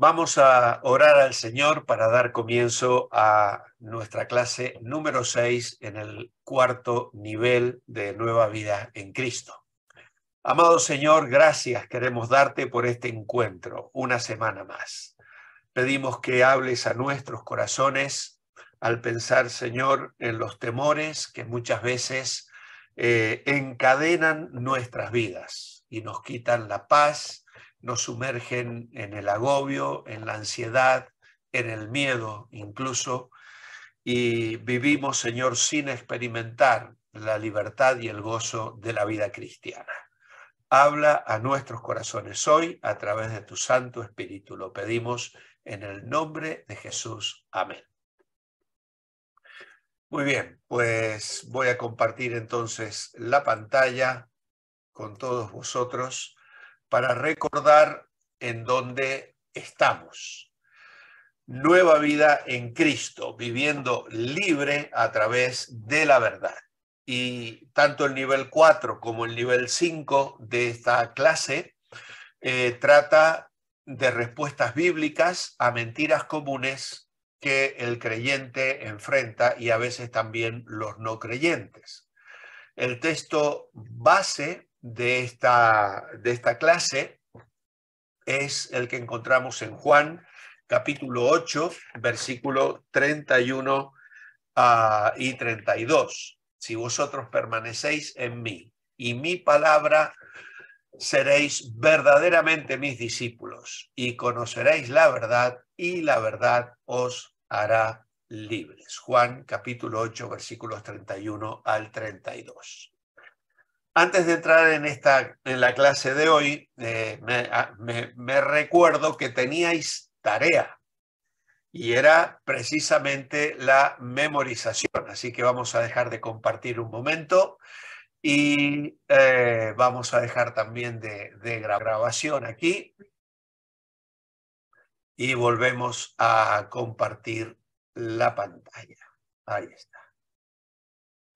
Vamos a orar al Señor para dar comienzo a nuestra clase número 6 en el cuarto nivel de Nueva Vida en Cristo. Amado Señor, gracias queremos darte por este encuentro, una semana más. Pedimos que hables a nuestros corazones al pensar, Señor, en los temores que muchas veces eh, encadenan nuestras vidas y nos quitan la paz, nos sumergen en el agobio, en la ansiedad, en el miedo incluso, y vivimos, Señor, sin experimentar la libertad y el gozo de la vida cristiana. Habla a nuestros corazones hoy a través de tu Santo Espíritu. Lo pedimos en el nombre de Jesús. Amén. Muy bien, pues voy a compartir entonces la pantalla con todos vosotros para recordar en dónde estamos. Nueva vida en Cristo, viviendo libre a través de la verdad. Y tanto el nivel 4 como el nivel 5 de esta clase eh, trata de respuestas bíblicas a mentiras comunes que el creyente enfrenta y a veces también los no creyentes. El texto base de esta, de esta clase es el que encontramos en Juan capítulo 8, versículo 31 y 32. Ah, si vosotros permanecéis en mí y mi palabra, seréis verdaderamente mis discípulos y conoceréis la verdad y la verdad os hará libres. Juan capítulo 8, versículos 31 al 32. Antes de entrar en, esta, en la clase de hoy, eh, ah, me recuerdo que teníais tarea y era precisamente la memorización. Así que vamos a dejar de compartir un momento y eh, vamos a dejar también de, de grabación aquí y volvemos a compartir la pantalla. Ahí está.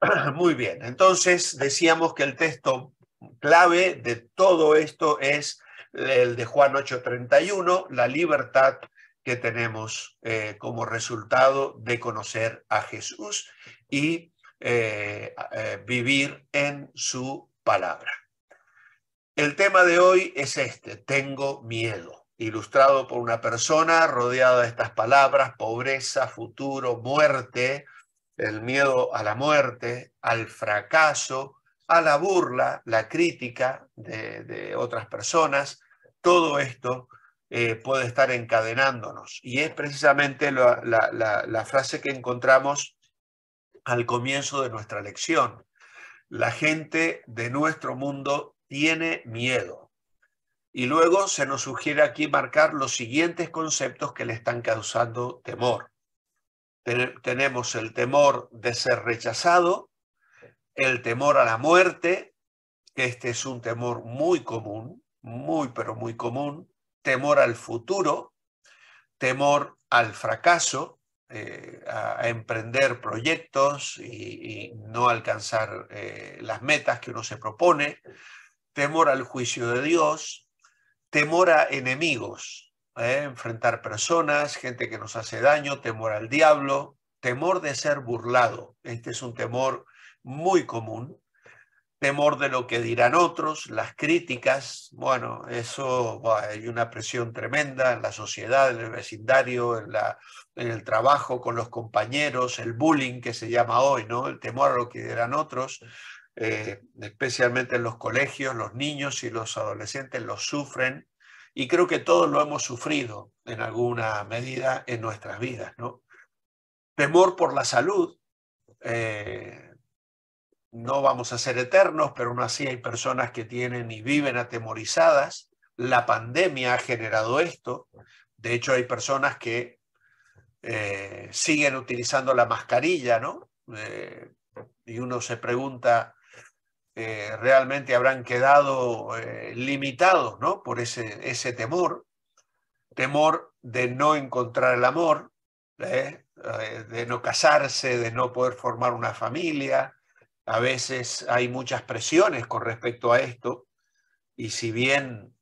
Muy bien, entonces decíamos que el texto clave de todo esto es el de Juan 8:31, la libertad que tenemos eh, como resultado de conocer a Jesús y eh, eh, vivir en su palabra. El tema de hoy es este, tengo miedo, ilustrado por una persona rodeada de estas palabras, pobreza, futuro, muerte, el miedo a la muerte, al fracaso, a la burla, la crítica de, otras personas, todo esto eh, puede estar encadenándonos. Y es precisamente la frase que encontramos al comienzo de nuestra lección. La gente de nuestro mundo tiene miedo. Y luego se nos sugiere aquí marcar los siguientes conceptos que le están causando temor tenemos el temor de ser rechazado, el temor a la muerte, que este es un temor muy común, muy pero muy común, temor al futuro, temor al fracaso, eh, a, emprender proyectos y, no alcanzar eh, las metas que uno se propone, temor al juicio de Dios, temor a enemigos. ¿eh? enfrentar personas, gente que nos hace daño, temor al diablo, temor de ser burlado. Este es un temor muy común. Temor de lo que dirán otros, las críticas, bueno, eso hay una presión tremenda en la sociedad, en el vecindario, en, la, en el trabajo, con los compañeros, el bullying que se llama hoy, ¿no? El temor a lo que dirán otros, eh, especialmente en los colegios, los niños y los adolescentes los sufren. Y creo que todos lo hemos sufrido en alguna medida en nuestras vidas, ¿no? Temor por la salud. Eh, no vamos a ser eternos, pero aún así hay personas que tienen y viven atemorizadas. La pandemia ha generado esto. De hecho, hay personas que eh, siguen utilizando la mascarilla, ¿no? Eh, y uno se pregunta, eh, realmente habrán quedado eh, limitados ¿no? por ese, temor, temor de no encontrar el amor, ¿eh? de no casarse, de no poder formar una familia. A veces hay muchas presiones con respecto a esto y si bien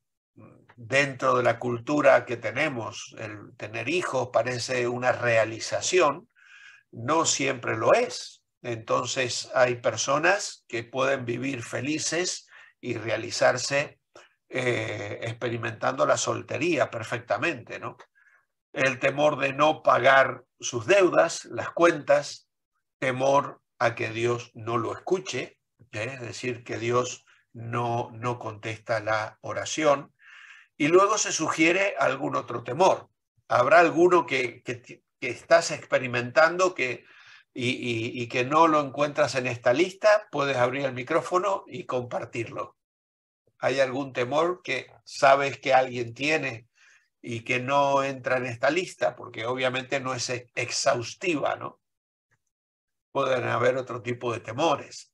dentro de la cultura que tenemos el tener hijos parece una realización, no siempre lo es. Entonces hay personas que pueden vivir felices y realizarse eh, experimentando la soltería perfectamente, ¿no? El temor de no pagar sus deudas, las cuentas, temor a que Dios no lo escuche, ¿eh? es decir, que Dios no, no contesta la oración. Y luego se sugiere algún otro temor. Habrá alguno que, que estás experimentando que y, que no lo encuentras en esta lista, puedes abrir el micrófono y compartirlo. ¿Hay algún temor que sabes que alguien tiene y que no entra en esta lista? Porque obviamente no es exhaustiva, ¿no? Pueden haber otro tipo de temores.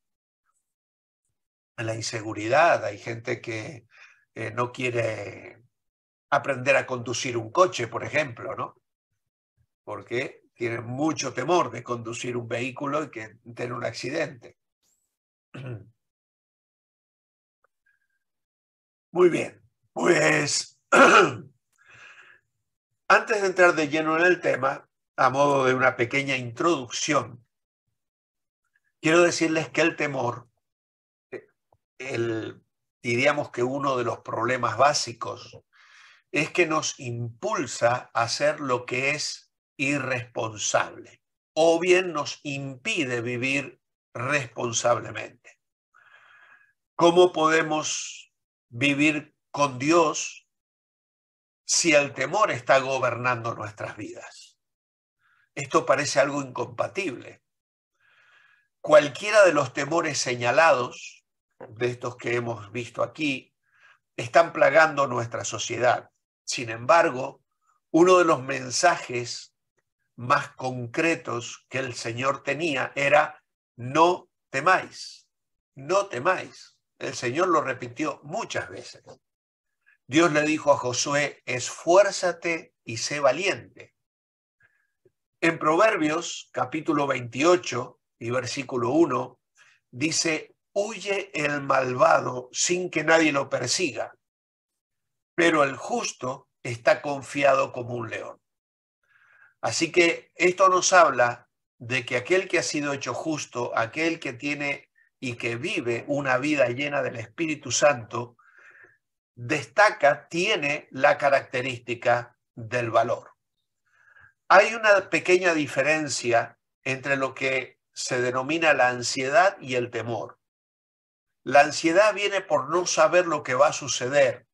La inseguridad, hay gente que eh, no quiere aprender a conducir un coche, por ejemplo, ¿no? Porque tienen mucho temor de conducir un vehículo y que tener un accidente. Muy bien, pues antes de entrar de lleno en el tema, a modo de una pequeña introducción, quiero decirles que el temor, el, diríamos que uno de los problemas básicos, es que nos impulsa a hacer lo que es irresponsable o bien nos impide vivir responsablemente. ¿Cómo podemos vivir con Dios si el temor está gobernando nuestras vidas? Esto parece algo incompatible. Cualquiera de los temores señalados, de estos que hemos visto aquí, están plagando nuestra sociedad. Sin embargo, uno de los mensajes más concretos que el Señor tenía era no temáis, no temáis. El Señor lo repitió muchas veces. Dios le dijo a Josué, esfuérzate y sé valiente. En Proverbios capítulo 28 y versículo 1 dice, huye el malvado sin que nadie lo persiga, pero el justo está confiado como un león. Así que esto nos habla de que aquel que ha sido hecho justo, aquel que tiene y que vive una vida llena del Espíritu Santo, destaca, tiene la característica del valor. Hay una pequeña diferencia entre lo que se denomina la ansiedad y el temor. La ansiedad viene por no saber lo que va a suceder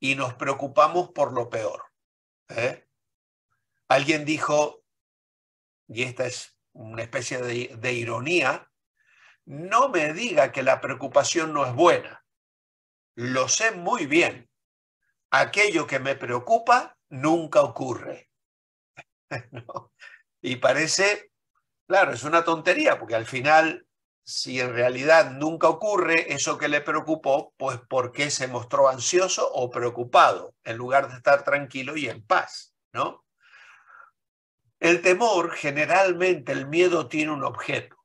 y nos preocupamos por lo peor. ¿eh? Alguien dijo, y esta es una especie de, ironía, no me diga que la preocupación no es buena. Lo sé muy bien. Aquello que me preocupa nunca ocurre. Y parece, claro, es una tontería, porque al final, si en realidad nunca ocurre eso que le preocupó, pues ¿por qué se mostró ansioso o preocupado en lugar de estar tranquilo y en paz? ¿No? El temor, generalmente el miedo tiene un objeto.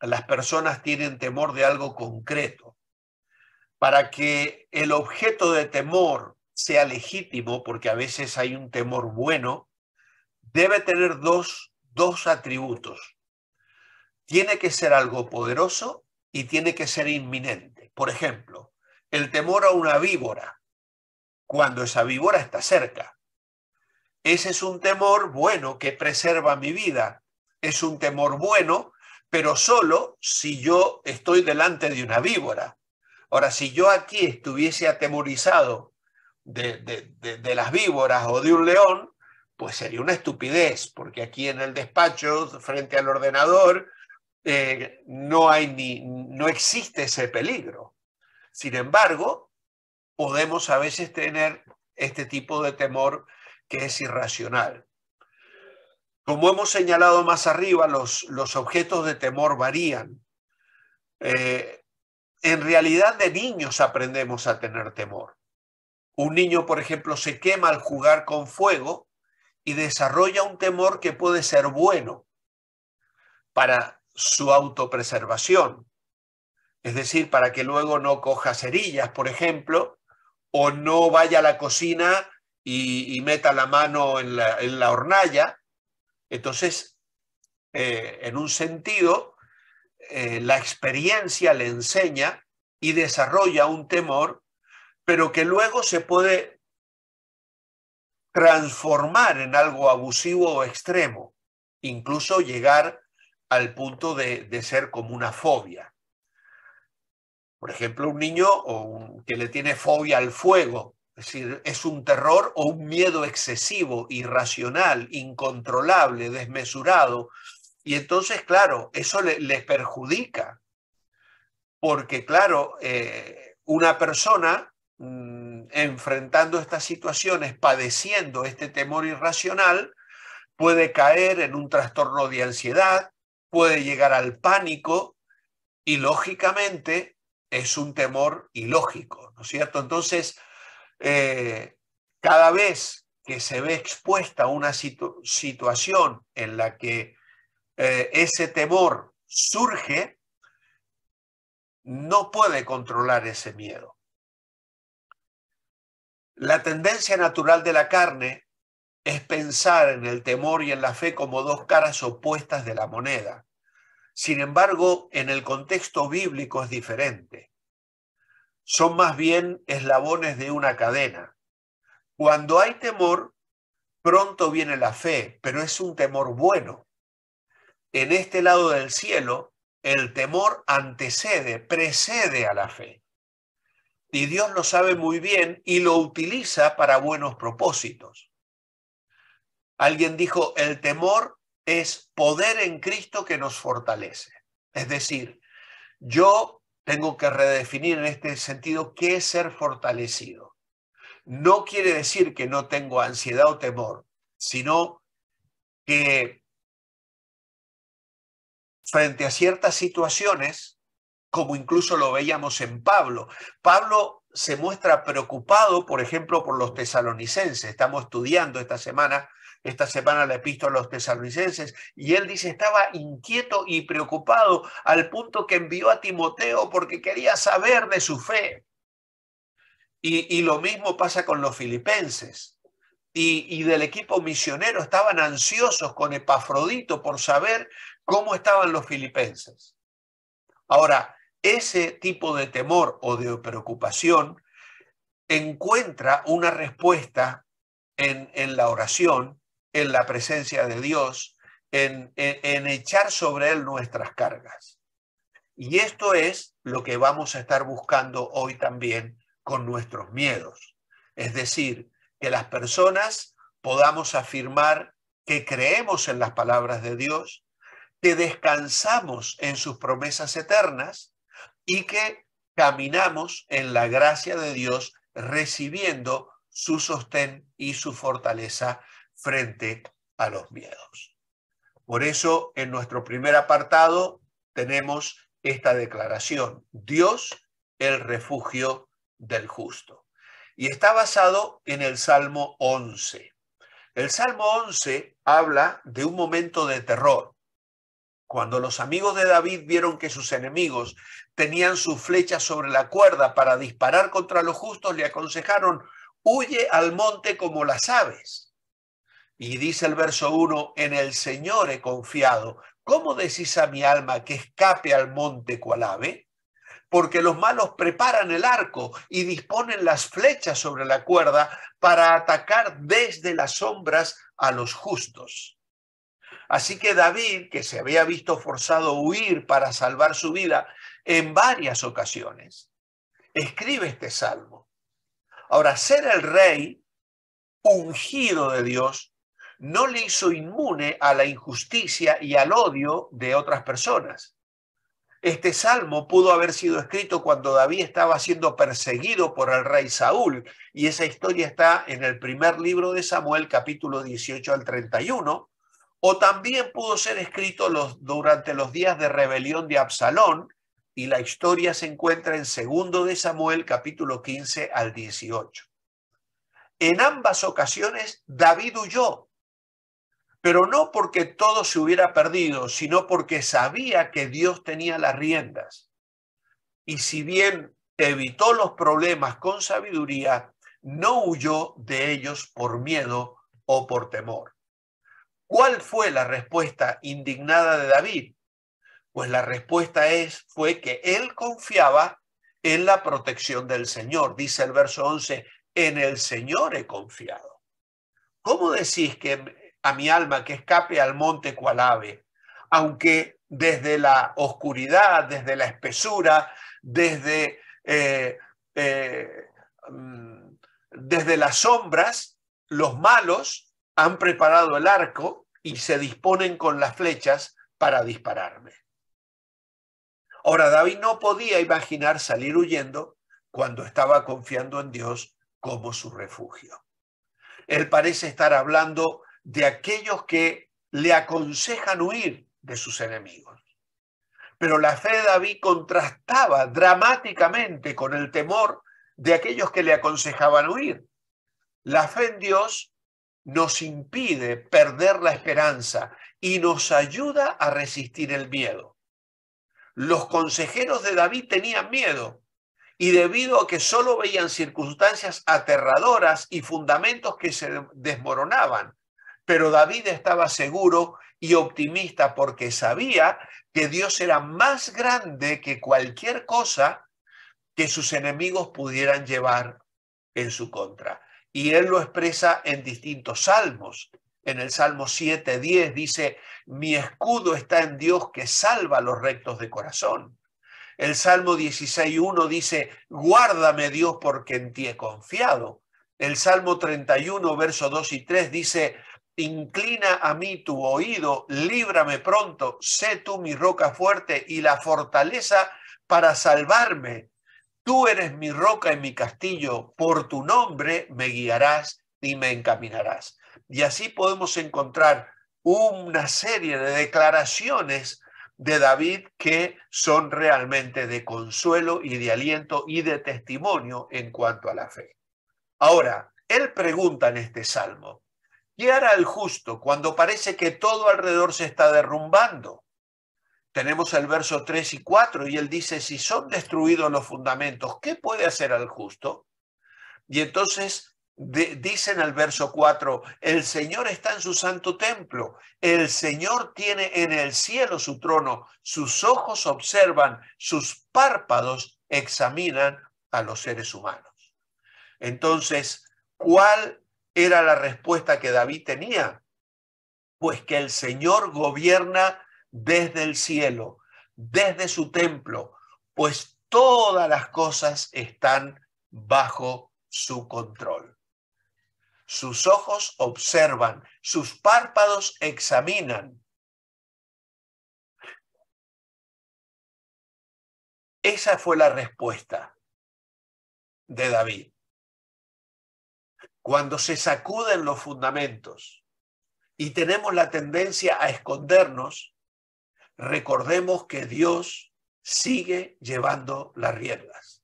Las personas tienen temor de algo concreto. Para que el objeto de temor sea legítimo, porque a veces hay un temor bueno, debe tener dos, atributos. Tiene que ser algo poderoso y tiene que ser inminente. Por ejemplo, el temor a una víbora, cuando esa víbora está cerca. Ese es un temor bueno que preserva mi vida. Es un temor bueno, pero solo si yo estoy delante de una víbora. Ahora, si yo aquí estuviese atemorizado de, las víboras o de un león, pues sería una estupidez, porque aquí en el despacho, frente al ordenador, eh, no, hay ni, no existe ese peligro. Sin embargo, podemos a veces tener este tipo de temor que es irracional. Como hemos señalado más arriba, los, objetos de temor varían. Eh, en realidad de niños aprendemos a tener temor. Un niño, por ejemplo, se quema al jugar con fuego y desarrolla un temor que puede ser bueno para su autopreservación. Es decir, para que luego no coja cerillas, por ejemplo, o no vaya a la cocina y, meta la mano en la, hornalla. Entonces, eh, en un sentido, eh, la experiencia le enseña y desarrolla un temor, pero que luego se puede transformar en algo abusivo o extremo, incluso llegar al punto de, ser como una fobia. Por ejemplo, un niño o que le tiene fobia al fuego, es decir, es un terror o un miedo excesivo, irracional, incontrolable, desmesurado. Y entonces, claro, eso les le perjudica. Porque, claro, eh, una persona mm, enfrentando estas situaciones, padeciendo este temor irracional, puede caer en un trastorno de ansiedad, puede llegar al pánico y lógicamente es un temor ilógico, ¿no es cierto? Entonces, eh, cada vez que se ve expuesta a una situación en la que eh, ese temor surge, no puede controlar ese miedo. La tendencia natural de la carne es pensar en el temor y en la fe como dos caras opuestas de la moneda. Sin embargo, en el contexto bíblico es diferente son más bien eslabones de una cadena. Cuando hay temor, pronto viene la fe, pero es un temor bueno. En este lado del cielo, el temor antecede, precede a la fe. Y Dios lo sabe muy bien y lo utiliza para buenos propósitos. Alguien dijo, el temor es poder en Cristo que nos fortalece. Es decir, yo tengo que redefinir en este sentido qué es ser fortalecido. No quiere decir que no tengo ansiedad o temor, sino que frente a ciertas situaciones, como incluso lo veíamos en Pablo, Pablo se muestra preocupado, por ejemplo, por los tesalonicenses. Estamos estudiando esta semana esta semana la epístola a los tesalonicenses, y él dice, estaba inquieto y preocupado al punto que envió a Timoteo porque quería saber de su fe. Y, lo mismo pasa con los filipenses. Y, del equipo misionero estaban ansiosos con Epafrodito por saber cómo estaban los filipenses. Ahora, ese tipo de temor o de preocupación encuentra una respuesta en, la oración en la presencia de Dios, en, en, echar sobre Él nuestras cargas. Y esto es lo que vamos a estar buscando hoy también con nuestros miedos. Es decir, que las personas podamos afirmar que creemos en las palabras de Dios, que descansamos en sus promesas eternas y que caminamos en la gracia de Dios recibiendo su sostén y su fortaleza frente a los miedos. Por eso, en nuestro primer apartado tenemos esta declaración, Dios el refugio del justo. Y está basado en el Salmo 11. El Salmo 11 habla de un momento de terror, cuando los amigos de David vieron que sus enemigos tenían sus flecha sobre la cuerda para disparar contra los justos, le aconsejaron, huye al monte como las aves. Y dice el verso 1, en el Señor he confiado. ¿Cómo decís a mi alma que escape al monte cual ave? Porque los malos preparan el arco y disponen las flechas sobre la cuerda para atacar desde las sombras a los justos. Así que David, que se había visto forzado a huir para salvar su vida en varias ocasiones, escribe este salmo. Ahora, ser el rey ungido de Dios no le hizo inmune a la injusticia y al odio de otras personas. Este salmo pudo haber sido escrito cuando David estaba siendo perseguido por el rey Saúl, y esa historia está en el primer libro de Samuel, capítulo 18 al 31, o también pudo ser escrito durante los días de rebelión de Absalón, y la historia se encuentra en segundo de Samuel, capítulo 15 al 18. En ambas ocasiones, David huyó pero no porque todo se hubiera perdido, sino porque sabía que Dios tenía las riendas. Y si bien evitó los problemas con sabiduría, no huyó de ellos por miedo o por temor. ¿Cuál fue la respuesta indignada de David? Pues la respuesta es fue que él confiaba en la protección del Señor, dice el verso 11, en el Señor he confiado. ¿Cómo decís que a mi alma que escape al monte cual ave, aunque desde la oscuridad, desde la espesura, desde, eh, eh, mm, desde las sombras, los malos han preparado el arco y se disponen con las flechas para dispararme. Ahora, David no podía imaginar salir huyendo cuando estaba confiando en Dios como su refugio. Él parece estar hablando de aquellos que le aconsejan huir de sus enemigos. Pero la fe de David contrastaba dramáticamente con el temor de aquellos que le aconsejaban huir. La fe en Dios nos impide perder la esperanza y nos ayuda a resistir el miedo. Los consejeros de David tenían miedo y debido a que solo veían circunstancias aterradoras y fundamentos que se desmoronaban, pero David estaba seguro y optimista porque sabía que Dios era más grande que cualquier cosa que sus enemigos pudieran llevar en su contra. Y él lo expresa en distintos salmos. En el Salmo 10 dice, mi escudo está en Dios que salva a los rectos de corazón. El Salmo 16.1 dice, guárdame Dios porque en ti he confiado. El Salmo 31, verso 2 y 3 dice, Inclina a mí tu oído, líbrame pronto, sé tú mi roca fuerte y la fortaleza para salvarme. Tú eres mi roca y mi castillo, por tu nombre me guiarás y me encaminarás. Y así podemos encontrar una serie de declaraciones de David que son realmente de consuelo y de aliento y de testimonio en cuanto a la fe. Ahora, él pregunta en este salmo, hará al justo cuando parece que todo alrededor se está derrumbando. Tenemos el verso 3 y 4 y él dice, si son destruidos los fundamentos, ¿qué puede hacer al justo? Y entonces dicen al el verso 4, el Señor está en su santo templo, el Señor tiene en el cielo su trono, sus ojos observan, sus párpados examinan a los seres humanos. Entonces, ¿cuál era la respuesta que David tenía? Pues que el Señor gobierna desde el cielo, desde su templo, pues todas las cosas están bajo su control. Sus ojos observan, sus párpados examinan. Esa fue la respuesta de David cuando se sacuden los fundamentos y tenemos la tendencia a escondernos, recordemos que Dios sigue llevando las riendas.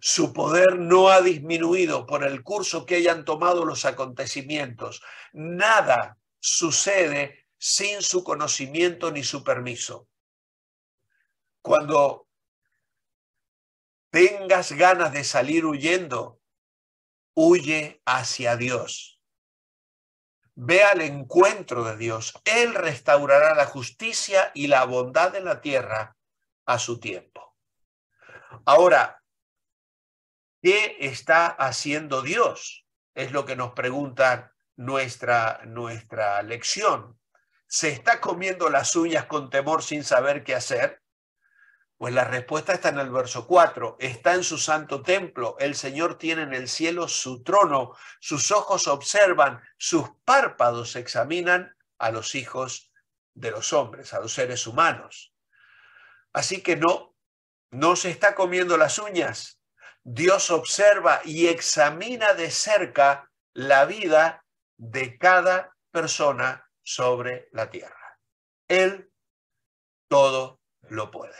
Su poder no ha disminuido por el curso que hayan tomado los acontecimientos. Nada sucede sin su conocimiento ni su permiso. Cuando tengas ganas de salir huyendo, huye hacia Dios. Ve al encuentro de Dios. Él restaurará la justicia y la bondad de la tierra a su tiempo. Ahora, ¿qué está haciendo Dios? Es lo que nos pregunta nuestra, nuestra lección. ¿Se está comiendo las uñas con temor sin saber qué hacer? Pues la respuesta está en el verso 4. Está en su santo templo. El Señor tiene en el cielo su trono. Sus ojos observan. Sus párpados examinan a los hijos de los hombres, a los seres humanos. Así que no, no se está comiendo las uñas. Dios observa y examina de cerca la vida de cada persona sobre la tierra. Él todo lo puede.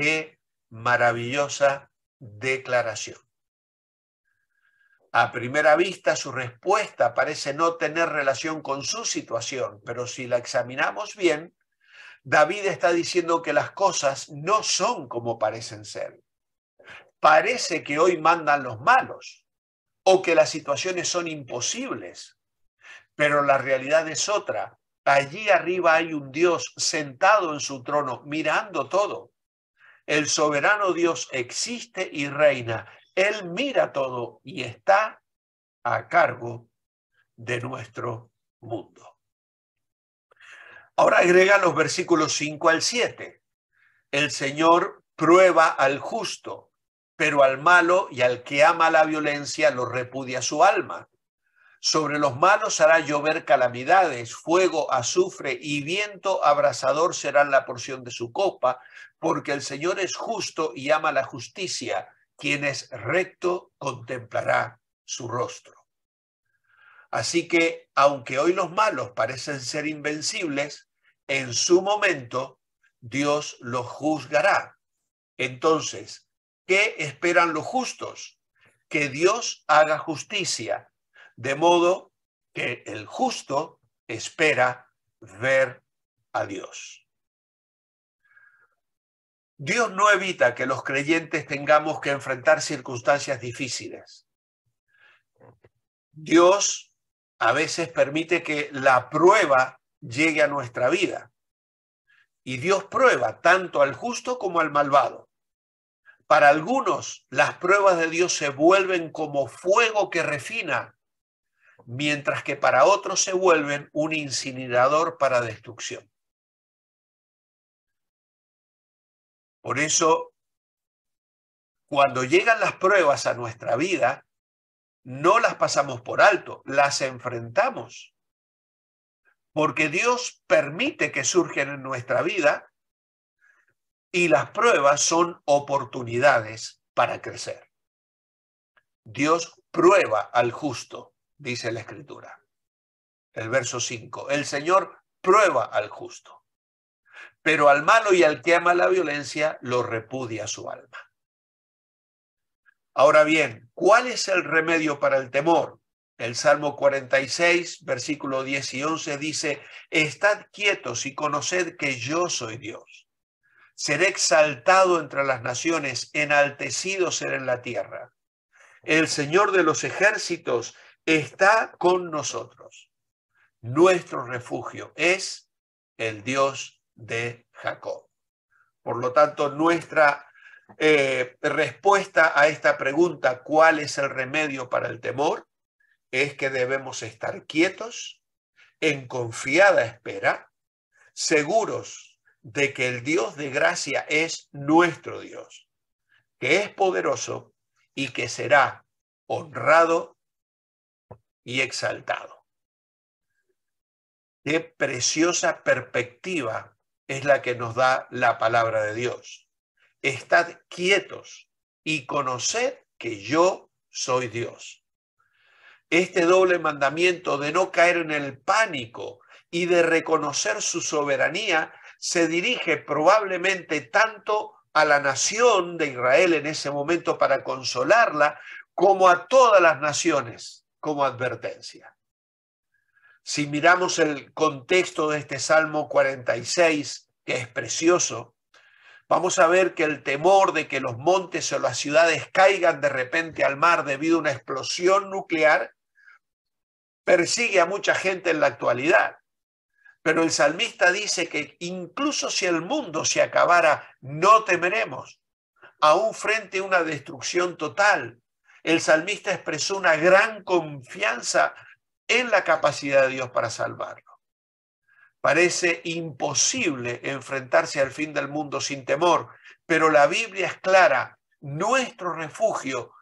Qué maravillosa declaración. A primera vista, su respuesta parece no tener relación con su situación, pero si la examinamos bien, David está diciendo que las cosas no son como parecen ser. Parece que hoy mandan los malos o que las situaciones son imposibles, pero la realidad es otra. Allí arriba hay un Dios sentado en su trono, mirando todo. El soberano Dios existe y reina. Él mira todo y está a cargo de nuestro mundo. Ahora agrega los versículos 5 al 7. El Señor prueba al justo, pero al malo y al que ama la violencia lo repudia su alma. Sobre los malos hará llover calamidades, fuego, azufre y viento abrasador serán la porción de su copa, porque el Señor es justo y ama la justicia. Quien es recto contemplará su rostro. Así que, aunque hoy los malos parecen ser invencibles, en su momento Dios los juzgará. Entonces, ¿qué esperan los justos? Que Dios haga justicia de modo que el justo espera ver a Dios. Dios no evita que los creyentes tengamos que enfrentar circunstancias difíciles. Dios a veces permite que la prueba llegue a nuestra vida. Y Dios prueba tanto al justo como al malvado. Para algunos, las pruebas de Dios se vuelven como fuego que refina mientras que para otros se vuelven un incinerador para destrucción. Por eso, cuando llegan las pruebas a nuestra vida, no las pasamos por alto, las enfrentamos. Porque Dios permite que surjan en nuestra vida y las pruebas son oportunidades para crecer. Dios prueba al justo dice la Escritura. El verso 5. El Señor prueba al justo, pero al malo y al que ama la violencia lo repudia su alma. Ahora bien, ¿cuál es el remedio para el temor? El Salmo 46, versículo 10 y 11 dice, Estad quietos y conoced que yo soy Dios. Seré exaltado entre las naciones, enaltecido seré en la tierra. El Señor de los ejércitos está con nosotros. Nuestro refugio es el Dios de Jacob. Por lo tanto, nuestra eh, respuesta a esta pregunta, ¿cuál es el remedio para el temor? Es que debemos estar quietos, en confiada espera, seguros de que el Dios de gracia es nuestro Dios, que es poderoso y que será honrado y exaltado. Qué preciosa perspectiva es la que nos da la palabra de Dios. Estad quietos y conoced que yo soy Dios. Este doble mandamiento de no caer en el pánico y de reconocer su soberanía se dirige probablemente tanto a la nación de Israel en ese momento para consolarla, como a todas las naciones como advertencia. Si miramos el contexto de este Salmo 46, que es precioso, vamos a ver que el temor de que los montes o las ciudades caigan de repente al mar debido a una explosión nuclear persigue a mucha gente en la actualidad. Pero el salmista dice que incluso si el mundo se acabara, no temeremos, aún frente a una destrucción total, el salmista expresó una gran confianza en la capacidad de Dios para salvarlo. Parece imposible enfrentarse al fin del mundo sin temor, pero la Biblia es clara, nuestro refugio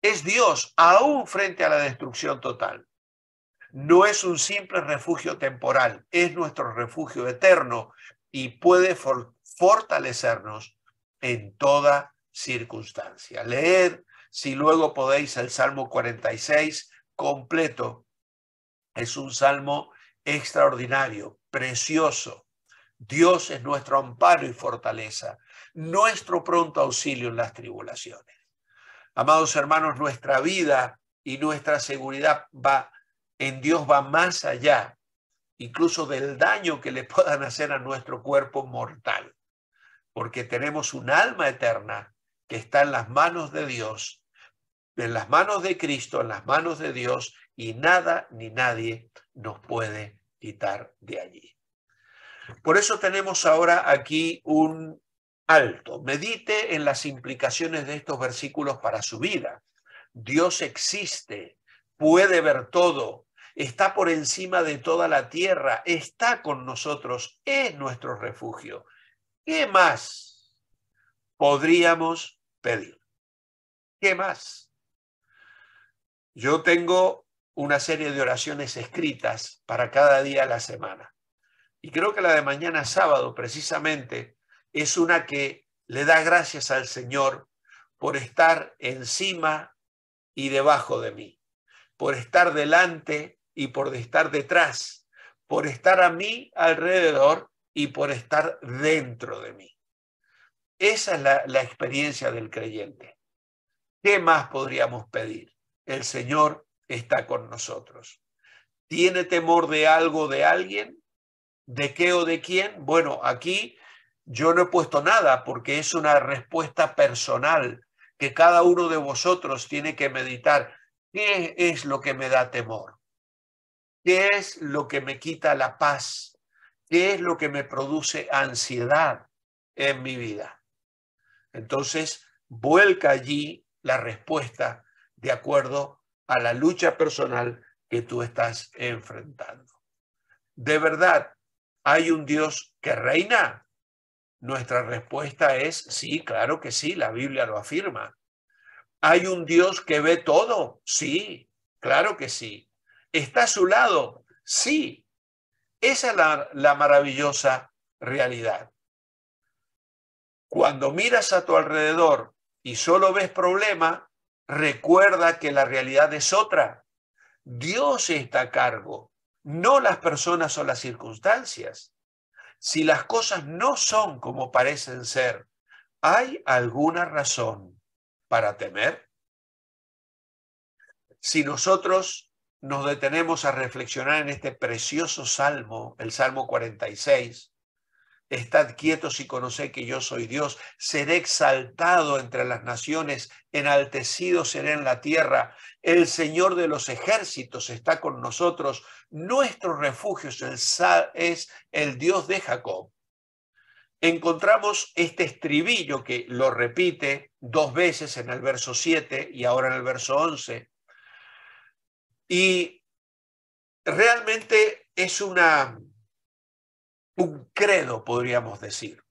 es Dios, aún frente a la destrucción total. No es un simple refugio temporal, es nuestro refugio eterno y puede fortalecernos en toda circunstancia. Leer. Si luego podéis, el Salmo 46 completo es un salmo extraordinario, precioso. Dios es nuestro amparo y fortaleza, nuestro pronto auxilio en las tribulaciones. Amados hermanos, nuestra vida y nuestra seguridad va en Dios va más allá incluso del daño que le puedan hacer a nuestro cuerpo mortal, porque tenemos un alma eterna que está en las manos de Dios en las manos de Cristo, en las manos de Dios, y nada ni nadie nos puede quitar de allí. Por eso tenemos ahora aquí un alto. Medite en las implicaciones de estos versículos para su vida. Dios existe, puede ver todo, está por encima de toda la tierra, está con nosotros, es nuestro refugio. ¿Qué más podríamos pedir? ¿Qué más? Yo tengo una serie de oraciones escritas para cada día de la semana. Y creo que la de mañana sábado, precisamente, es una que le da gracias al Señor por estar encima y debajo de mí, por estar delante y por estar detrás, por estar a mí alrededor y por estar dentro de mí. Esa es la, la experiencia del creyente. ¿Qué más podríamos pedir? el Señor está con nosotros. ¿Tiene temor de algo, de alguien? ¿De qué o de quién? Bueno, aquí yo no he puesto nada porque es una respuesta personal que cada uno de vosotros tiene que meditar. ¿Qué es lo que me da temor? ¿Qué es lo que me quita la paz? ¿Qué es lo que me produce ansiedad en mi vida? Entonces, vuelca allí la respuesta de acuerdo a la lucha personal que tú estás enfrentando. ¿De verdad hay un Dios que reina? Nuestra respuesta es sí, claro que sí, la Biblia lo afirma. ¿Hay un Dios que ve todo? Sí, claro que sí. ¿Está a su lado? Sí. Esa es la, maravillosa realidad. Cuando miras a tu alrededor y solo ves problema, Recuerda que la realidad es otra. Dios está a cargo, no las personas o las circunstancias. Si las cosas no son como parecen ser, ¿hay alguna razón para temer? Si nosotros nos detenemos a reflexionar en este precioso salmo, el Salmo 46, Estad quietos y conoced que yo soy Dios. Seré exaltado entre las naciones, enaltecido seré en la tierra. El Señor de los ejércitos está con nosotros. Nuestro refugio es el Dios de Jacob. Encontramos este estribillo que lo repite dos veces en el verso 7 y ahora en el verso 11. Y realmente es una un credo, podríamos decir.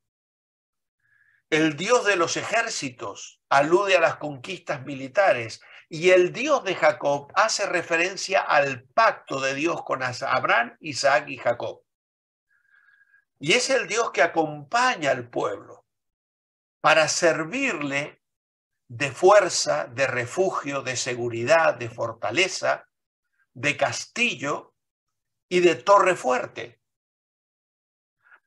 El Dios de los ejércitos alude a las conquistas militares y el Dios de Jacob hace referencia al pacto de Dios con Abraham, Isaac y Jacob. Y es el Dios que acompaña al pueblo para servirle de fuerza, de refugio, de seguridad, de fortaleza, de castillo y de torre fuerte.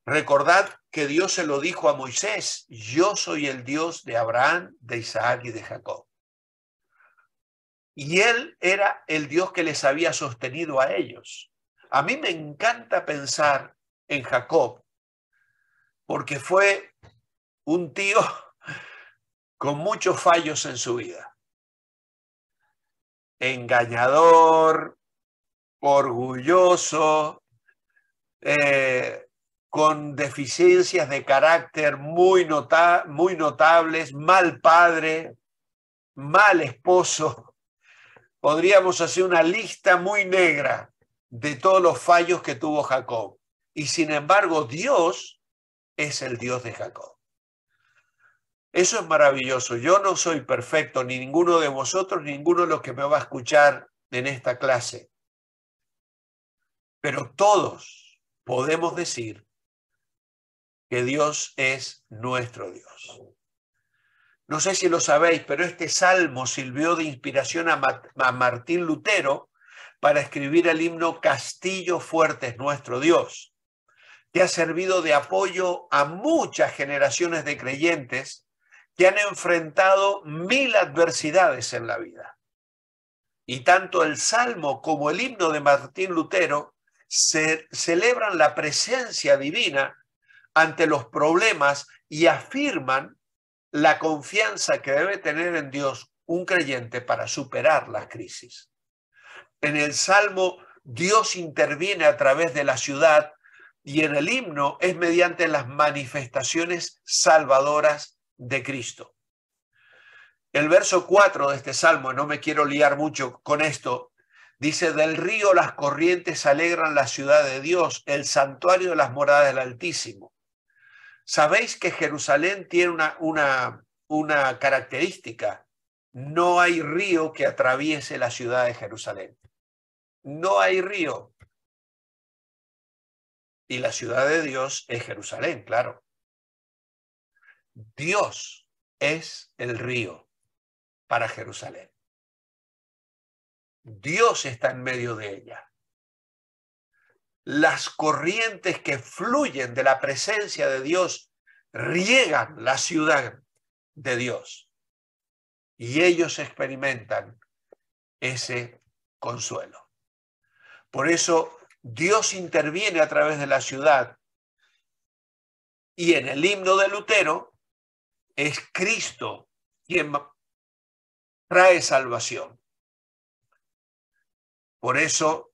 Recordad que Dios se lo dijo a Moisés, yo soy el Dios de Abraham, de Isaac y de Jacob. Y él era el Dios que les había sostenido a ellos. A mí me encanta pensar en Jacob, porque fue un tío con muchos fallos en su vida. Engañador, orgulloso, eh, con deficiencias de carácter muy, nota muy notables, mal padre, mal esposo. Podríamos hacer una lista muy negra de todos los fallos que tuvo Jacob. Y sin embargo, Dios es el Dios de Jacob. Eso es maravilloso. Yo no soy perfecto, ni ninguno de vosotros, ninguno de los que me va a escuchar en esta clase. Pero todos podemos decir que Dios es nuestro Dios. No sé si lo sabéis, pero este salmo sirvió de inspiración a, Martín Lutero para escribir el himno Castillo Fuerte es nuestro Dios, que ha servido de apoyo a muchas generaciones de creyentes que han enfrentado mil adversidades en la vida. Y tanto el Salmo como el himno de Martín Lutero celebran la presencia divina ante los problemas y afirman la confianza que debe tener en Dios un creyente para superar las crisis. En el Salmo, Dios interviene a través de la ciudad y en el himno es mediante las manifestaciones salvadoras de Cristo. El verso 4 de este Salmo, no me quiero liar mucho con esto, dice, del río las corrientes alegran la ciudad de Dios, el santuario de las moradas del Altísimo. Sabéis que Jerusalén tiene una, una característica. No hay río que atraviese la ciudad de Jerusalén. No hay río. Y la ciudad de Dios es Jerusalén, claro. Dios es el río para Jerusalén. Dios está en medio de ella las corrientes que fluyen de la presencia de Dios riegan la ciudad de Dios. Y ellos experimentan ese consuelo. Por eso Dios interviene a través de la ciudad. Y en el himno de Lutero es Cristo quien trae salvación. Por eso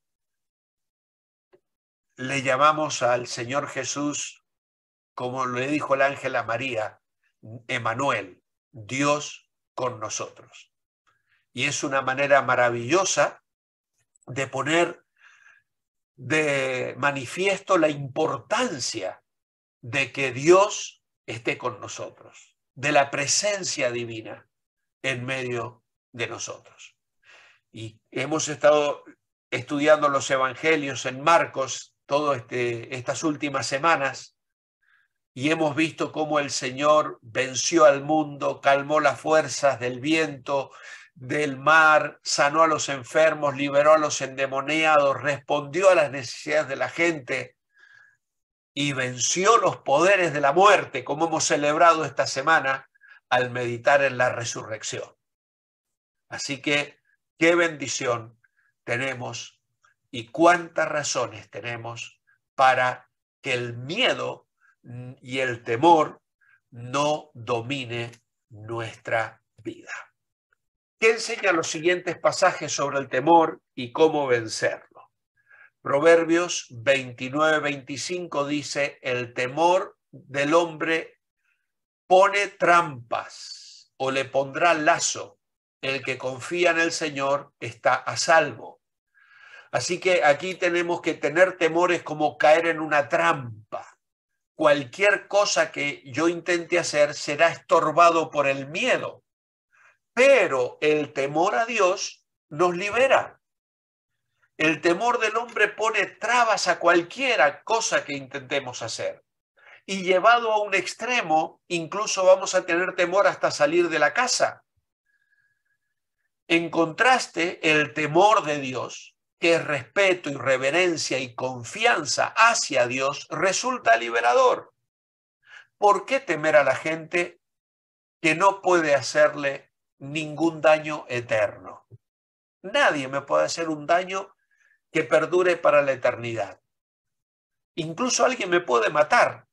le llamamos al Señor Jesús, como le dijo el ángel a María, Emanuel, Dios con nosotros. Y es una manera maravillosa de poner de manifiesto la importancia de que Dios esté con nosotros, de la presencia divina en medio de nosotros. Y hemos estado estudiando los evangelios en Marcos todas este, estas últimas semanas y hemos visto cómo el Señor venció al mundo, calmó las fuerzas del viento, del mar, sanó a los enfermos, liberó a los endemoniados, respondió a las necesidades de la gente y venció los poderes de la muerte, como hemos celebrado esta semana al meditar en la resurrección. Así que qué bendición tenemos y cuántas razones tenemos para que el miedo y el temor no domine nuestra vida. ¿Qué enseña los siguientes pasajes sobre el temor y cómo vencerlo? Proverbios 29-25 dice, el temor del hombre pone trampas o le pondrá lazo. El que confía en el Señor está a salvo. Así que aquí tenemos que tener temores como caer en una trampa. Cualquier cosa que yo intente hacer será estorbado por el miedo, pero el temor a Dios nos libera. El temor del hombre pone trabas a cualquiera cosa que intentemos hacer. Y llevado a un extremo, incluso vamos a tener temor hasta salir de la casa. En contraste, el temor de Dios que respeto y reverencia y confianza hacia Dios, resulta liberador. ¿Por qué temer a la gente que no puede hacerle ningún daño eterno? Nadie me puede hacer un daño que perdure para la eternidad. Incluso alguien me puede matar,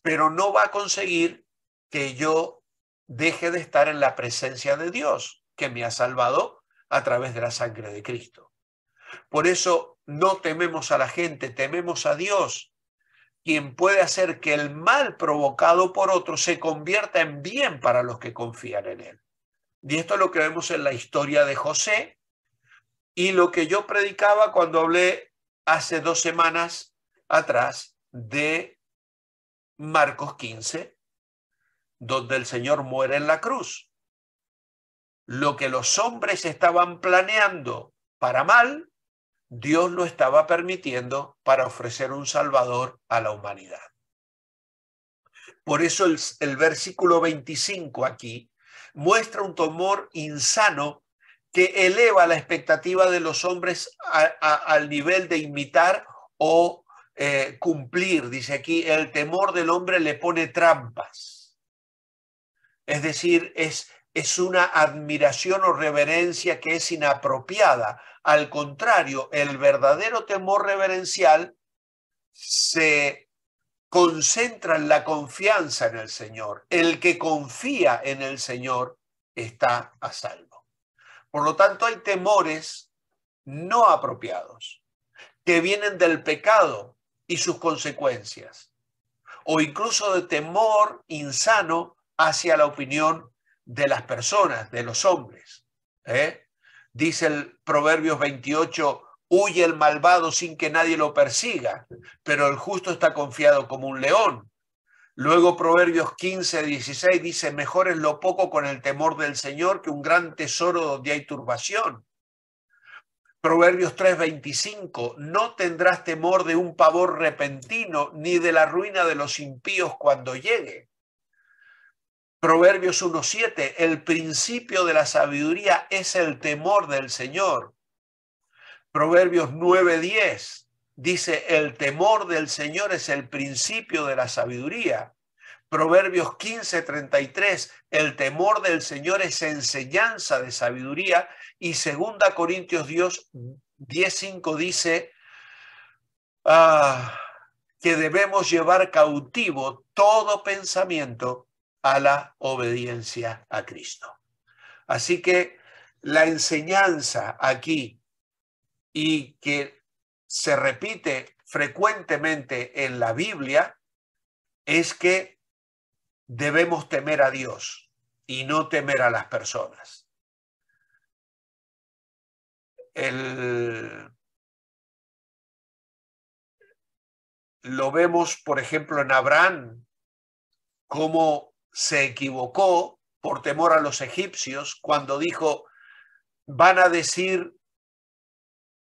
pero no va a conseguir que yo deje de estar en la presencia de Dios, que me ha salvado a través de la sangre de Cristo. Por eso no tememos a la gente, tememos a Dios, quien puede hacer que el mal provocado por otro se convierta en bien para los que confían en él. Y esto es lo que vemos en la historia de José y lo que yo predicaba cuando hablé hace dos semanas atrás de Marcos 15, donde el Señor muere en la cruz. Lo que los hombres estaban planeando para mal, Dios lo estaba permitiendo para ofrecer un Salvador a la humanidad. Por eso el, versículo 25 aquí muestra un temor insano que eleva la expectativa de los hombres al nivel de imitar o eh, cumplir. Dice aquí, el temor del hombre le pone trampas. Es decir, es es una admiración o reverencia que es inapropiada. Al contrario, el verdadero temor reverencial se concentra en la confianza en el Señor. El que confía en el Señor está a salvo. Por lo tanto, hay temores no apropiados que vienen del pecado y sus consecuencias, o incluso de temor insano hacia la opinión de las personas, de los hombres. ¿eh? Dice el Proverbios 28, huye el malvado sin que nadie lo persiga, pero el justo está confiado como un león. Luego Proverbios 15, 16 dice, mejor es lo poco con el temor del Señor que un gran tesoro donde hay turbación. Proverbios 3, 25, no tendrás temor de un pavor repentino ni de la ruina de los impíos cuando llegue. Proverbios 1.7, el principio de la sabiduría es el temor del Señor. Proverbios 9.10 dice, el temor del Señor es el principio de la sabiduría. Proverbios 15.33, el temor del Señor es enseñanza de sabiduría. Y 2 Corintios 10.5 dice, ah, que debemos llevar cautivo todo pensamiento a la obediencia a Cristo. Así que la enseñanza aquí y que se repite frecuentemente en la Biblia es que debemos temer a Dios y no temer a las personas. El... Lo vemos, por ejemplo, en Abraham, como se equivocó por temor a los egipcios cuando dijo, van a decir,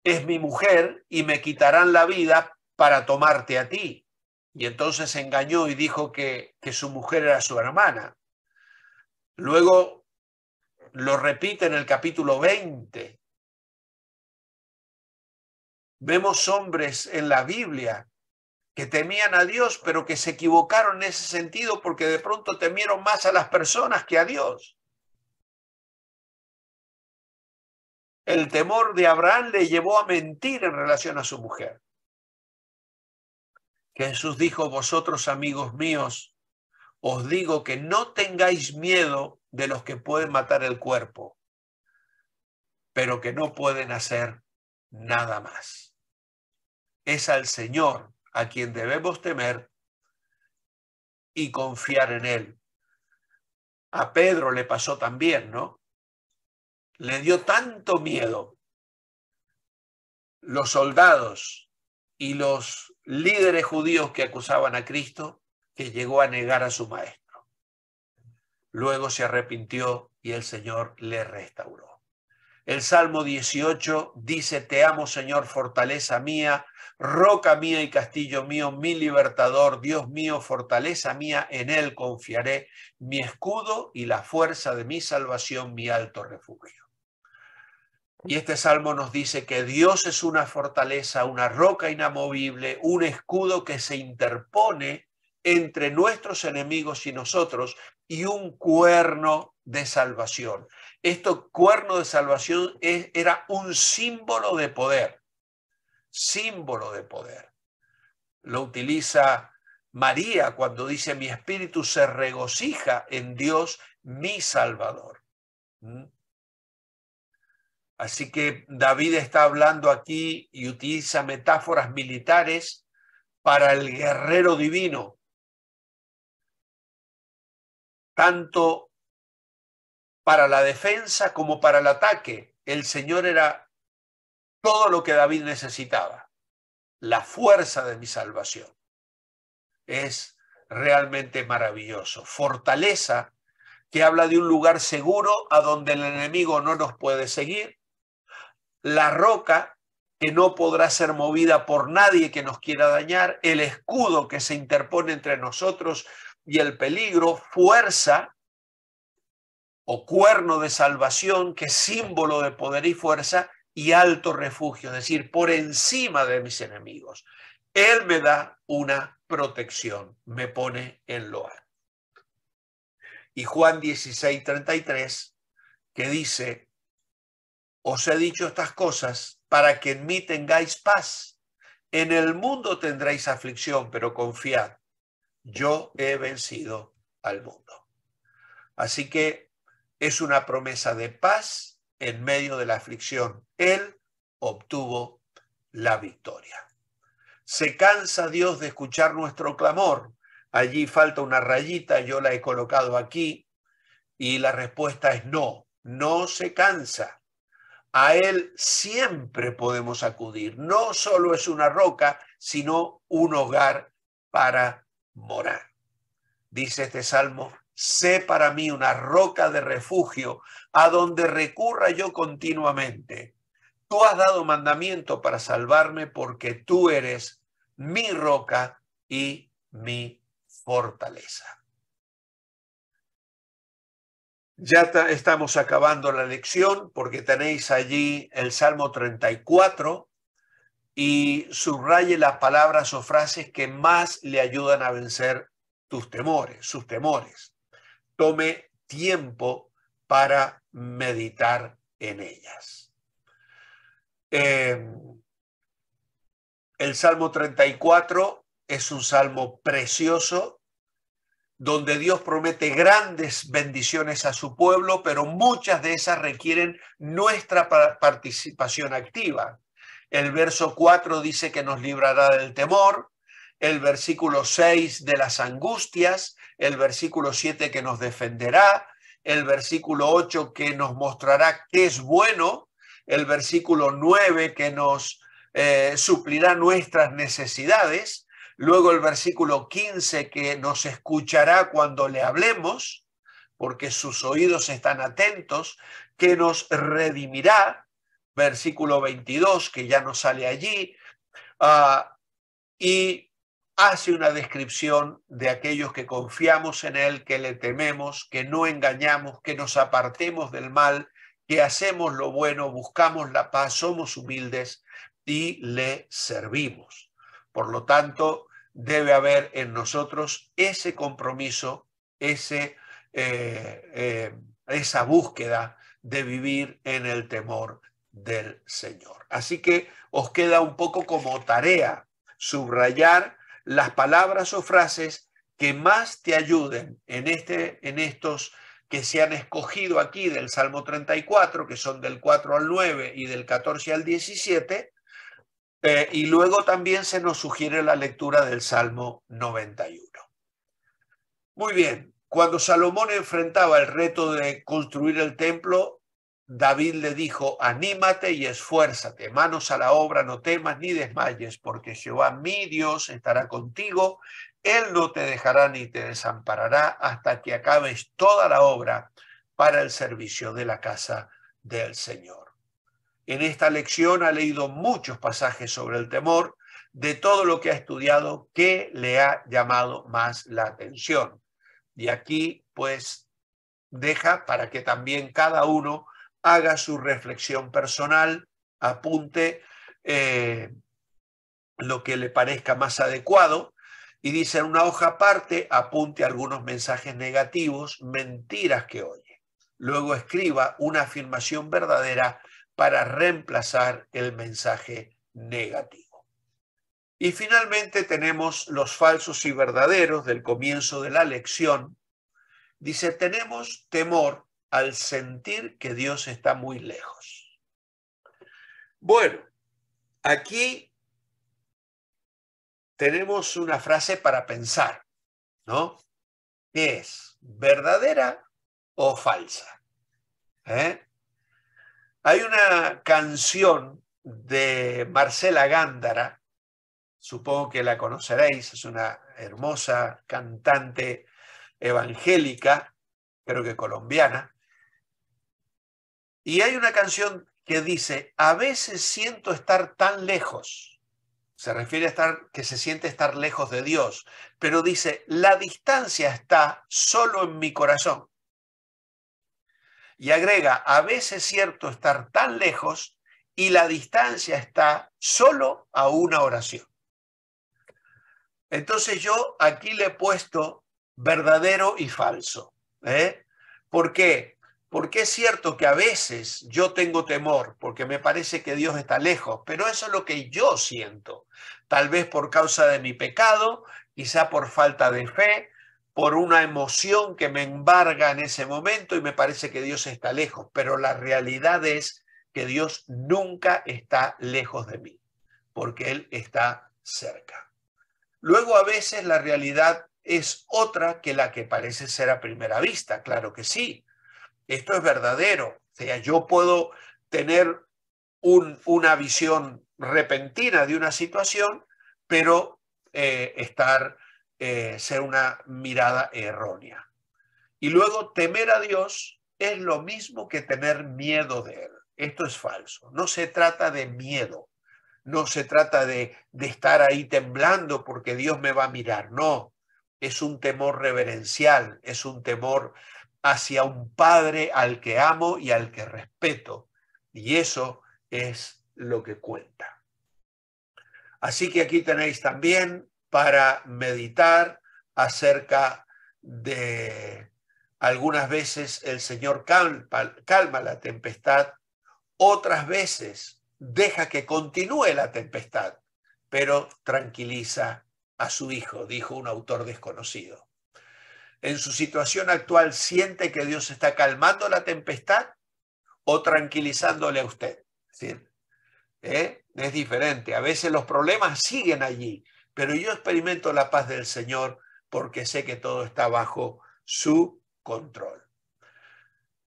es mi mujer y me quitarán la vida para tomarte a ti. Y entonces engañó y dijo que, que su mujer era su hermana. Luego lo repite en el capítulo 20. Vemos hombres en la Biblia que temían a Dios, pero que se equivocaron en ese sentido porque de pronto temieron más a las personas que a Dios. El temor de Abraham le llevó a mentir en relación a su mujer. Jesús dijo, vosotros amigos míos, os digo que no tengáis miedo de los que pueden matar el cuerpo, pero que no pueden hacer nada más. Es al Señor a quien debemos temer y confiar en él. A Pedro le pasó también, ¿no? Le dio tanto miedo los soldados y los líderes judíos que acusaban a Cristo que llegó a negar a su maestro. Luego se arrepintió y el Señor le restauró. El Salmo 18 dice, Te amo Señor, fortaleza mía, roca mía y castillo mío, mi libertador, Dios mío, fortaleza mía, en Él confiaré, mi escudo y la fuerza de mi salvación, mi alto refugio. Y este salmo nos dice que Dios es una fortaleza, una roca inamovible, un escudo que se interpone entre nuestros enemigos y nosotros y un cuerno de salvación. Esto, cuerno de salvación era un símbolo de poder, símbolo de poder. Lo utiliza María cuando dice, mi espíritu se regocija en Dios, mi Salvador. ¿Mm? Así que David está hablando aquí y utiliza metáforas militares para el guerrero divino. Tanto para la defensa como para el ataque. El Señor era todo lo que David necesitaba, la fuerza de mi salvación. Es realmente maravilloso, fortaleza que habla de un lugar seguro a donde el enemigo no nos puede seguir, la roca que no podrá ser movida por nadie que nos quiera dañar, el escudo que se interpone entre nosotros y el peligro, fuerza o cuerno de salvación, que es símbolo de poder y fuerza, y alto refugio, es decir, por encima de mis enemigos. Él me da una protección, me pone en lo alto. Y Juan 16, 33, que dice, os he dicho estas cosas para que en mí tengáis paz. En el mundo tendréis aflicción, pero confiad, yo he vencido al mundo. Así que es una promesa de paz en medio de la aflicción. Él obtuvo la victoria. Se cansa Dios de escuchar nuestro clamor. Allí falta una rayita, yo la he colocado aquí. Y la respuesta es no, no se cansa. A Él siempre podemos acudir. No solo es una roca, sino un hogar para morar. Dice este salmo, sé para mí una roca de refugio a donde recurra yo continuamente. Tú has dado mandamiento para salvarme porque tú eres mi roca y mi fortaleza. Ya estamos acabando la lección porque tenéis allí el Salmo 34 y subraye las palabras o frases que más le ayudan a vencer tus temores, sus temores tome tiempo para meditar en ellas. Em, el Salmo 34 es un salmo precioso donde Dios promete grandes bendiciones a su pueblo, pero muchas de esas requieren nuestra participación activa. El verso 4 dice que nos librará del temor, el versículo 6 de las angustias, el versículo 7 que nos defenderá, el versículo 8 que nos mostrará qué es bueno, el versículo 9 que nos eh, suplirá nuestras necesidades, luego el versículo 15 que nos escuchará cuando le hablemos, porque sus oídos están atentos, que nos redimirá, versículo 22 que ya no sale allí, ah, y hace una descripción de aquellos que confiamos en Él, que le tememos, que no engañamos, que nos apartemos del mal, que hacemos lo bueno, buscamos la paz, somos humildes y le servimos. Por lo tanto, debe haber en nosotros ese compromiso, ese, eh, eh, esa búsqueda de vivir en el temor del Señor. Así que os queda un poco como tarea subrayar las palabras o frases que más te ayuden en, este, en estos que se han escogido aquí del Salmo 34, que son del 4 al 9 y del 14 al 17, eh, y luego también se nos sugiere la lectura del Salmo 91. Muy bien, cuando Salomón enfrentaba el reto de construir el templo, David le dijo, anímate y esfuérzate, manos a la obra, no temas ni desmayes, porque Jehová mi Dios estará contigo, Él no te dejará ni te desamparará hasta que acabes toda la obra para el servicio de la casa del Señor. En esta lección ha leído muchos pasajes sobre el temor, de todo lo que ha estudiado, ¿qué le ha llamado más la atención? Y aquí pues deja para que también cada uno haga su reflexión personal, apunte eh, lo que le parezca más adecuado y dice en una hoja aparte, apunte algunos mensajes negativos, mentiras que oye. Luego escriba una afirmación verdadera para reemplazar el mensaje negativo. Y finalmente tenemos los falsos y verdaderos del comienzo de la lección. Dice, tenemos temor al sentir que Dios está muy lejos. Bueno, aquí tenemos una frase para pensar, ¿no? es? ¿Verdadera o falsa? ¿Eh? Hay una canción de Marcela Gándara, supongo que la conoceréis, es una hermosa cantante evangélica, creo que colombiana, y hay una canción que dice, a veces siento estar tan lejos. Se refiere a estar, que se siente estar lejos de Dios, pero dice, la distancia está solo en mi corazón. Y agrega, a veces cierto estar tan lejos y la distancia está solo a una oración. Entonces yo aquí le he puesto verdadero y falso. ¿eh? ¿Por qué? Porque es cierto que a veces yo tengo temor, porque me parece que Dios está lejos, pero eso es lo que yo siento, tal vez por causa de mi pecado, quizá por falta de fe, por una emoción que me embarga en ese momento y me parece que Dios está lejos, pero la realidad es que Dios nunca está lejos de mí, porque Él está cerca. Luego a veces la realidad es otra que la que parece ser a primera vista, claro que sí esto es verdadero. O sea, yo puedo tener una visión repentina de una situación, pero eh, estar, eh, ser una mirada errónea. Y luego temer a Dios es lo mismo que tener miedo de Él. Esto es falso. No se trata de miedo. No se trata de estar ahí temblando porque Dios me va a mirar. No, es un temor reverencial, es un temor hacia un Padre al que amo y al que respeto. Y eso es lo que cuenta. Así que aquí tenéis también para meditar acerca de algunas veces el Señor calma, la tempestad, otras veces deja que continúe la tempestad, pero tranquiliza a su hijo, dijo un autor desconocido en su situación actual siente que Dios está calmando la tempestad o tranquilizándole a usted. ¿eh? Es diferente. A veces los problemas siguen allí, pero yo experimento la paz del Señor porque sé que todo está bajo su control.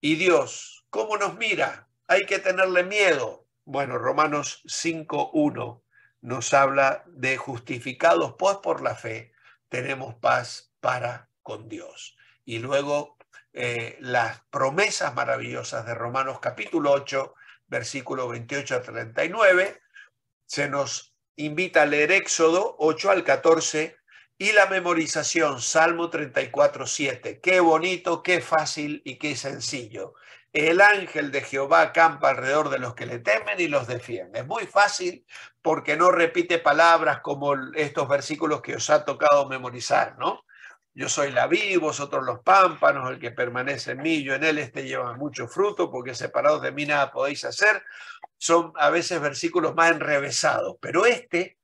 Y Dios, ¿cómo nos mira? Hay que tenerle miedo. Bueno, Romanos 5.1 nos habla de justificados pues por la fe, tenemos paz para con Dios. Y luego eh, las promesas maravillosas de Romanos capítulo 8, versículo 28 a 39, se nos invita a leer Éxodo 8 al 14 y la memorización, Salmo 34, 7. Qué bonito, qué fácil y qué sencillo. El ángel de Jehová campa alrededor de los que le temen y los defiende. Es muy fácil porque no repite palabras como estos versículos que os ha tocado memorizar, ¿no? Yo soy la vid, vosotros los pámpanos, el que permanece en mí, yo en él, este lleva mucho fruto, porque separados de mí nada podéis hacer. Son a veces versículos más enrevesados, pero este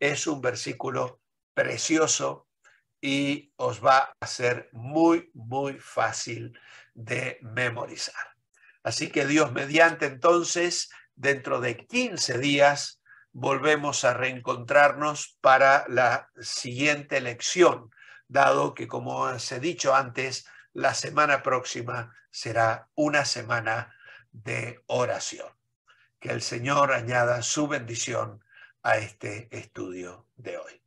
es un versículo precioso y os va a ser muy, muy fácil de memorizar. Así que Dios mediante entonces, dentro de 15 días, volvemos a reencontrarnos para la siguiente lección dado que, como se he dicho antes, la semana próxima será una semana de oración. Que el Señor añada su bendición a este estudio de hoy.